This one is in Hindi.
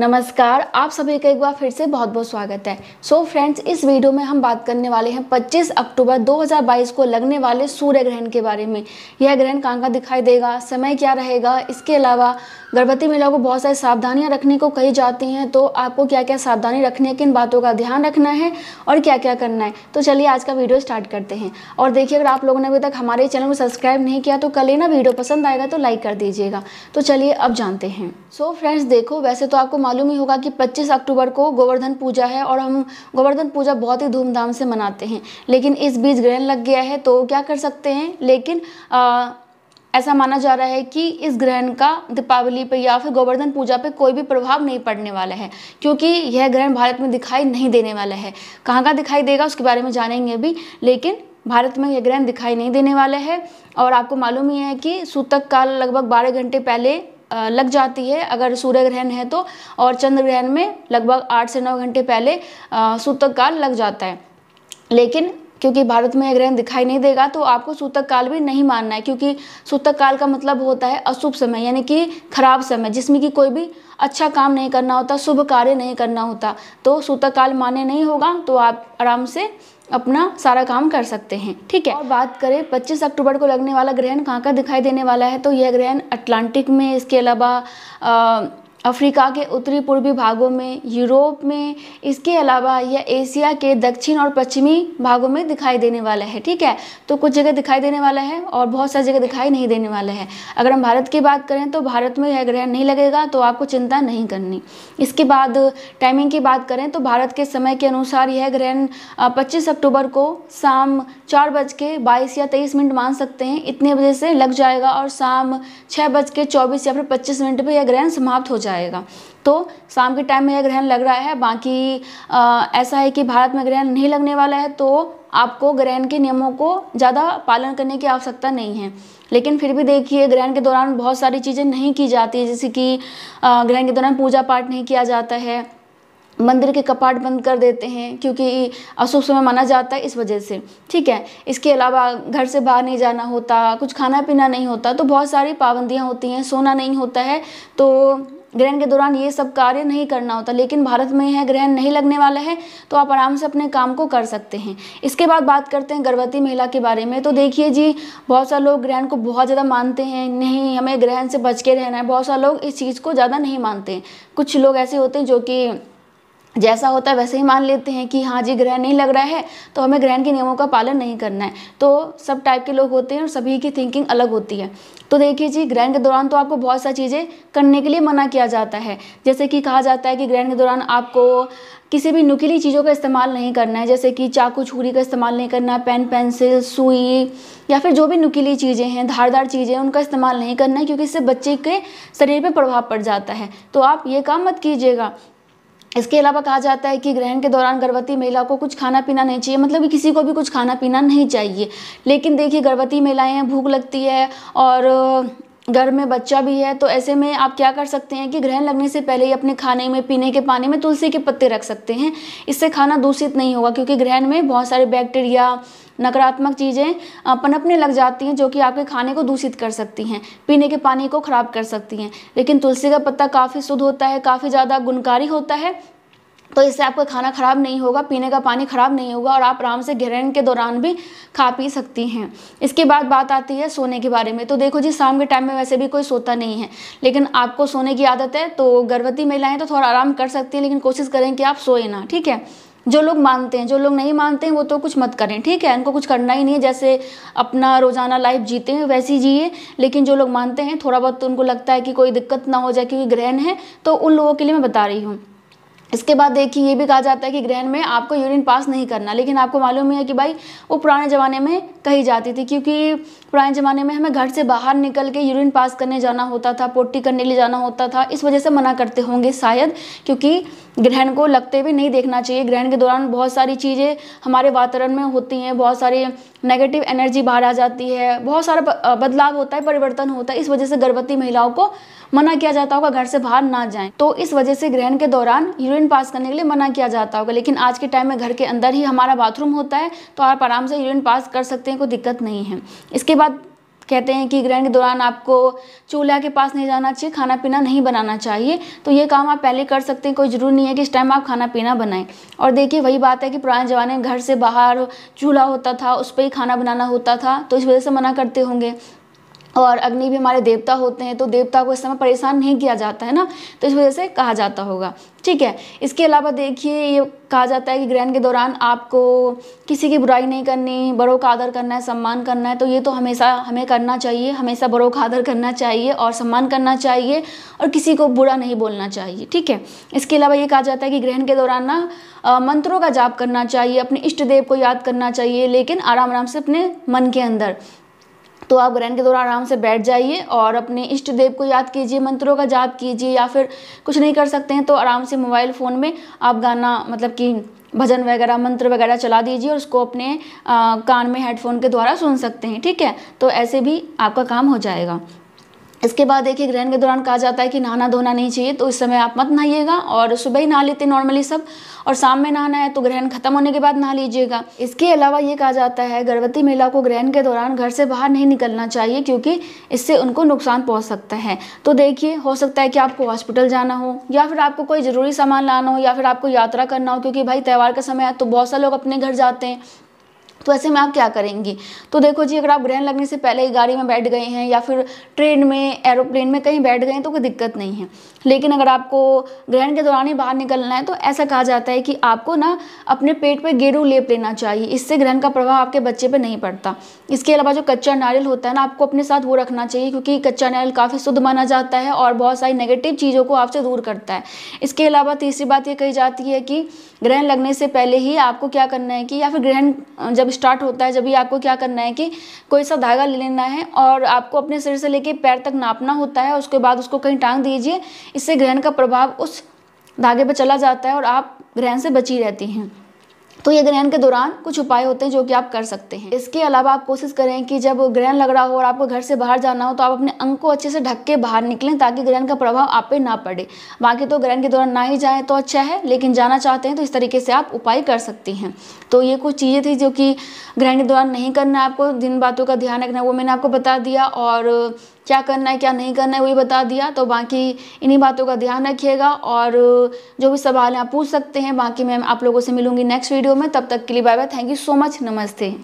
नमस्कार आप सभी का एक बार फिर से बहुत बहुत स्वागत है सो so फ्रेंड्स इस वीडियो में हम बात करने वाले हैं 25 अक्टूबर 2022 को लगने वाले सूर्य ग्रहण के बारे में यह ग्रहण कहाँ कहाँ दिखाई देगा समय क्या रहेगा इसके अलावा गर्भवती महिलाओं को बहुत सारी सावधानियां रखने को कही जाती हैं तो आपको क्या क्या सावधानी रखनी है किन बातों का ध्यान रखना है और क्या क्या करना है तो चलिए आज का वीडियो स्टार्ट करते हैं और देखिए अगर आप लोगों ने अभी तक हमारे चैनल को सब्सक्राइब नहीं किया तो कल ही ना वीडियो पसंद आएगा तो लाइक कर दीजिएगा तो चलिए अब जानते हैं सो फ्रेंड्स देखो वैसे तो आपको मालूम ही होगा कि 25 अक्टूबर को गोवर्धन पूजा है और हम गोवर्धन पूजा बहुत ही धूमधाम से मनाते हैं लेकिन इस बीच ग्रहण लग गया है तो क्या कर सकते हैं लेकिन आ, ऐसा माना जा रहा है कि इस ग्रहण का दीपावली पर या फिर गोवर्धन पूजा पर कोई भी प्रभाव नहीं पड़ने वाला है क्योंकि यह ग्रहण भारत में दिखाई नहीं देने वाला है कहाँ का दिखाई देगा उसके बारे में जानेंगे अभी लेकिन भारत में यह ग्रहण दिखाई नहीं देने वाला है और आपको मालूम ही है कि सूतक काल लगभग 12 घंटे पहले लग जाती है अगर सूर्य ग्रहण है तो और चंद्र ग्रहण में लगभग आठ से नौ घंटे पहले सूतक काल लग जाता है लेकिन क्योंकि भारत में यह ग्रहण दिखाई नहीं देगा तो आपको सूतक काल भी नहीं मानना है क्योंकि सूतक काल का मतलब होता है अशुभ समय यानी कि खराब समय जिसमें कि कोई भी अच्छा काम नहीं करना होता शुभ कार्य नहीं करना होता तो सूतक काल मान्य नहीं होगा तो आप आराम से अपना सारा काम कर सकते हैं ठीक है और बात करें पच्चीस अक्टूबर को लगने वाला ग्रहण कहाँ का दिखाई देने वाला है तो यह ग्रहण अटलांटिक में इसके अलावा अफ्रीका के उत्तरी पूर्वी भागों में यूरोप में इसके अलावा यह एशिया के दक्षिण और पश्चिमी भागों में दिखाई देने वाला है ठीक है तो कुछ जगह दिखाई देने वाला है और बहुत सारी जगह दिखाई नहीं देने वाला है अगर हम भारत की बात करें तो भारत में यह ग्रहण नहीं लगेगा तो आपको चिंता नहीं करनी इसके बाद टाइमिंग की बात करें तो भारत के समय के अनुसार यह ग्रहण पच्चीस अक्टूबर को शाम चार बज के बाईस या तेईस मिनट मान सकते हैं इतने बजे से लग जाएगा और शाम छः बज के चौबीस या फिर पच्चीस मिनट पर यह ग्रहण समाप्त हो जाएगा जाएगा तो शाम के टाइम में यह ग्रहण लग रहा है बाकी आ, ऐसा है कि भारत में ग्रहण नहीं लगने वाला है तो आपको ग्रहण के नियमों को ज़्यादा पालन करने की आवश्यकता नहीं है लेकिन फिर भी देखिए ग्रहण के दौरान बहुत सारी चीज़ें नहीं की जाती है जैसे कि ग्रहण के दौरान पूजा पाठ नहीं किया जाता है मंदिर के कपाट बंद कर देते हैं क्योंकि अशुभ समय माना जाता है इस वजह से ठीक है इसके अलावा घर से बाहर नहीं जाना होता कुछ खाना पीना नहीं होता तो बहुत सारी पाबंदियाँ होती हैं सोना नहीं होता है तो ग्रहण के दौरान ये सब कार्य नहीं करना होता लेकिन भारत में यह ग्रहण नहीं लगने वाला है तो आप आराम से अपने काम को कर सकते हैं इसके बाद बात करते हैं गर्भवती महिला के बारे में तो देखिए जी बहुत सारे लोग ग्रहण को बहुत ज़्यादा मानते हैं नहीं हमें ग्रहण से बच के रहना है बहुत सारे लोग इस चीज़ को ज़्यादा नहीं मानते कुछ लोग ऐसे होते हैं जो कि जैसा होता है वैसे ही मान लेते हैं कि हाँ जी ग्रहण नहीं लग रहा है तो हमें ग्रहण के नियमों का पालन नहीं करना है तो सब टाइप के लोग होते हैं और सभी की थिंकिंग अलग होती है तो देखिए जी ग्रहण के दौरान तो आपको बहुत सारी चीज़ें करने के लिए मना किया जाता है जैसे कि कहा जाता है कि ग्रहण के दौरान आपको किसी भी नुकीली चीज़ों का इस्तेमाल नहीं करना है जैसे कि चाकू छुरी का इस्तेमाल नहीं करना पेन पेंसिल सुई या फिर जो भी नुकीली चीज़ें हैं धारदार चीज़ें हैं उनका इस्तेमाल नहीं करना है क्योंकि इससे बच्चे के शरीर पर प्रभाव पड़ जाता है तो आप ये काम मत कीजिएगा इसके अलावा कहा जाता है कि ग्रहण के दौरान गर्भवती महिला को कुछ खाना पीना नहीं चाहिए मतलब कि किसी को भी कुछ खाना पीना नहीं चाहिए लेकिन देखिए गर्भवती महिलाएं भूख लगती है और घर में बच्चा भी है तो ऐसे में आप क्या कर सकते हैं कि ग्रहण लगने से पहले ही अपने खाने में पीने के पानी में तुलसी के पत्ते रख सकते हैं इससे खाना दूषित नहीं होगा क्योंकि ग्रहण में बहुत सारे बैक्टीरिया नकारात्मक चीज़ें पनपने लग जाती हैं जो कि आपके खाने को दूषित कर सकती हैं पीने के पानी को ख़राब कर सकती हैं लेकिन तुलसी का पत्ता काफ़ी शुद्ध होता है काफ़ी ज़्यादा गुणकारी होता है तो इससे आपका खाना ख़राब नहीं होगा पीने का पानी ख़राब नहीं होगा और आप आराम से ग्रहण के दौरान भी खा पी सकती हैं इसके बाद बात आती है सोने के बारे में तो देखो जी शाम के टाइम में वैसे भी कोई सोता नहीं है लेकिन आपको सोने की आदत है तो गर्भवती महिलाएं तो थोड़ा आराम कर सकती हैं लेकिन कोशिश करें कि आप सोए ना ठीक है जो लोग मानते हैं जो लोग नहीं मानते हैं वो तो कुछ मत करें ठीक है उनको कुछ करना ही नहीं है जैसे अपना रोज़ाना लाइफ जीते हैं वैसे ही जिए लेकिन जो लोग मानते हैं थोड़ा बहुत तो उनको लगता है कि कोई दिक्कत ना हो जाए क्योंकि ग्रहण है तो उन लोगों के लिए मैं बता रही हूँ इसके बाद देखिए ये भी कहा जाता है कि ग्रहण में आपको यूरिन पास नहीं करना लेकिन आपको मालूम है कि भाई वो पुराने ज़माने में कही जाती थी क्योंकि पुराने ज़माने में हमें घर से बाहर निकल के यूरिन पास करने जाना होता था पोटी करने लिए जाना होता था इस वजह से मना करते होंगे शायद क्योंकि ग्रहण को लगते हुए नहीं देखना चाहिए ग्रहण के दौरान बहुत सारी चीज़ें हमारे वातावरण में होती हैं बहुत सारी नेगेटिव एनर्जी बाहर आ जाती है बहुत सारा बदलाव होता है परिवर्तन होता है इस वजह से गर्भवती महिलाओं को मना किया जाता होगा घर से बाहर ना जाएं तो इस वजह से ग्रहण के दौरान यूरिन पास करने के लिए मना किया जाता होगा लेकिन आज के टाइम में घर के अंदर ही हमारा बाथरूम होता है तो आप आराम से यूरिन पास कर सकते हैं कोई दिक्कत नहीं है इसके बात कहते हैं कि ग्रहण के दौरान आपको चूल्हा के पास नहीं जाना चाहिए खाना पीना नहीं बनाना चाहिए तो ये काम आप पहले कर सकते हैं कोई ज़रूरी नहीं है कि इस टाइम आप खाना पीना बनाएं और देखिए वही बात है कि पुराने ज़माने में घर से बाहर चूल्हा होता था उस पर ही खाना बनाना होता था तो इस वजह से मना करते होंगे और अग्नि भी हमारे देवता होते हैं तो देवता को इस समय परेशान नहीं किया जाता है ना तो इस वजह से कहा जाता होगा ठीक है इसके अलावा देखिए ये कहा जाता है कि ग्रहण के दौरान आपको किसी की बुराई नहीं करनी बड़ों का आदर करना है सम्मान करना है तो ये तो हमेशा हमें करना चाहिए हमेशा बड़ों का आदर करना चाहिए और सम्मान करना चाहिए और किसी को बुरा नहीं बोलना चाहिए ठीक है इसके अलावा ये कहा जाता है कि ग्रहण के दौरान ना मंत्रों का जाप करना चाहिए अपने इष्ट देव को याद करना चाहिए लेकिन आराम आराम से अपने मन के अंदर तो आप ग्रहण के दौरान आराम से बैठ जाइए और अपने इष्ट देव को याद कीजिए मंत्रों का जाप कीजिए या फिर कुछ नहीं कर सकते हैं तो आराम से मोबाइल फ़ोन में आप गाना मतलब कि भजन वगैरह मंत्र वगैरह चला दीजिए और उसको अपने आ, कान में हेडफोन के द्वारा सुन सकते हैं ठीक है तो ऐसे भी आपका काम हो जाएगा इसके बाद देखिए ग्रहण के दौरान कहा जाता है कि नहाना धोना नहीं चाहिए तो इस समय आप मत नहाइएगा और सुबह ही नहा लेते नॉर्मली सब और शाम में नहाना है तो ग्रहण खत्म होने के बाद नहा लीजिएगा इसके अलावा ये कहा जाता है गर्भवती महिला को ग्रहण के दौरान घर से बाहर नहीं निकलना चाहिए क्योंकि इससे उनको नुकसान पहुँच सकता है तो देखिए हो सकता है कि आपको हॉस्पिटल जाना हो या फिर आपको कोई ज़रूरी सामान लाना हो या फिर आपको यात्रा करना हो क्योंकि भाई त्यौहार का समय है तो बहुत सारे लोग अपने घर जाते हैं तो ऐसे में आप क्या करेंगी तो देखो जी अगर आप ग्रहण लगने से पहले ही गाड़ी में बैठ गए हैं या फिर ट्रेन में एरोप्लेन में कहीं बैठ गए हैं तो कोई दिक्कत नहीं है लेकिन अगर आपको ग्रहण के दौरान ही बाहर निकलना है तो ऐसा कहा जाता है कि आपको ना अपने पेट पर पे गेरू लेप लेना चाहिए इससे ग्रहण का प्रभाव आपके बच्चे पर नहीं पड़ता इसके अलावा जो कच्चा नारियल होता है ना आपको अपने साथ वो रखना चाहिए क्योंकि कच्चा नारियल काफ़ी शुद्ध माना जाता है और बहुत सारी नेगेटिव चीज़ों को आपसे दूर करता है इसके अलावा तीसरी बात ये कही जाती है कि ग्रहण लगने से पहले ही आपको क्या करना है कि या फिर ग्रहण जब स्टार्ट होता है जब भी आपको क्या करना है कि कोई सा धागा ले लेना है और आपको अपने सिर से लेके पैर तक नापना होता है उसके बाद उसको कहीं टांग दीजिए इससे ग्रहण का प्रभाव उस धागे पर चला जाता है और आप ग्रहण से बची रहती हैं तो ये ग्रहण के दौरान कुछ उपाय होते हैं जो कि आप कर सकते हैं इसके अलावा आप कोशिश करें कि जब ग्रहण लग रहा हो और आपको घर से बाहर जाना हो तो आप अपने अंग को अच्छे से ढक के बाहर निकलें ताकि ग्रहण का प्रभाव आप पे ना पड़े बाकी तो ग्रहण के दौरान ना ही जाएँ तो अच्छा है लेकिन जाना चाहते हैं तो इस तरीके से आप उपाय कर सकती हैं तो ये कुछ चीज़ें थी जो कि ग्रहण के दौरान नहीं करना है आपको जिन बातों का ध्यान रखना है वो मैंने आपको बता दिया और क्या करना है क्या नहीं करना है वही बता दिया तो बाकी इन्हीं बातों का ध्यान रखिएगा और जो भी सवाल हैं आप पूछ सकते हैं बाकी मैं आप लोगों से मिलूंगी नेक्स्ट वीडियो वीडियो में तब तक के लिए bye bye thank you so much नमस्ते